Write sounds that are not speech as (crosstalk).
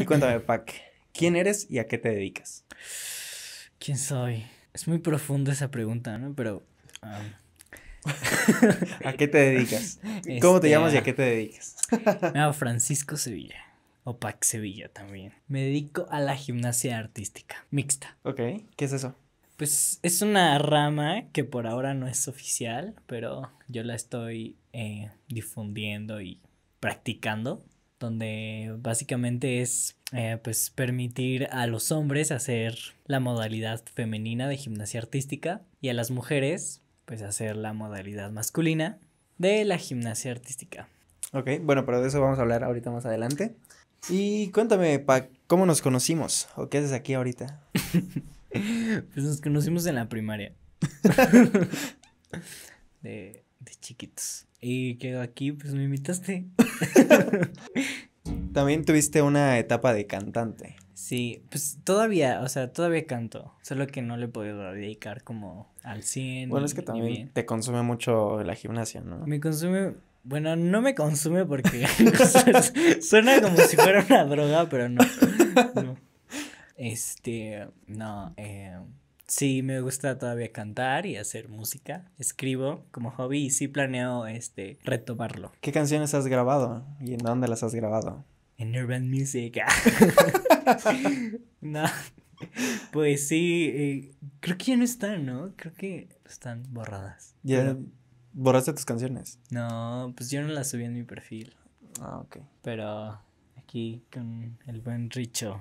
Y cuéntame, Pac, ¿quién eres y a qué te dedicas? ¿Quién soy? Es muy profundo esa pregunta, ¿no? Pero... (laughs) ¿A qué te dedicas? ¿Cómo te este, llamas y a ah. qué te dedicas? me llamo Francisco Sevilla. O Pac Sevilla también. Me dedico a la gimnasia artística, mixta. Ok, ¿qué es eso? Pues es una rama que por ahora no es oficial, pero yo la estoy eh, difundiendo y practicando donde básicamente es eh, pues permitir a los hombres hacer la modalidad femenina de gimnasia artística y a las mujeres pues hacer la modalidad masculina de la gimnasia artística. Ok, bueno, pero de eso vamos a hablar ahorita más adelante. Y cuéntame, pa, ¿cómo nos conocimos? ¿O qué haces aquí ahorita? (laughs) pues nos conocimos en la primaria. (laughs) de de chiquitos. Y que aquí pues me invitaste. (laughs) También tuviste una etapa de cantante. Sí, pues todavía, o sea, todavía canto, solo que no le he podido dedicar como al 100. Bueno, es que también te consume mucho la gimnasia, ¿no? Me consume, bueno, no me consume porque (laughs) (laughs) suena como si fuera una droga, pero no. no. Este, no, eh, Sí, me gusta todavía cantar y hacer música. Escribo como hobby y sí planeo este retomarlo. ¿Qué canciones has grabado y en dónde las has grabado? En Urban Music. (laughs) no. Pues sí, eh, creo que ya no están, ¿no? Creo que están borradas. ¿Ya borraste tus canciones? No, pues yo no las subí en mi perfil. Ah, ok. Pero aquí con el buen Richo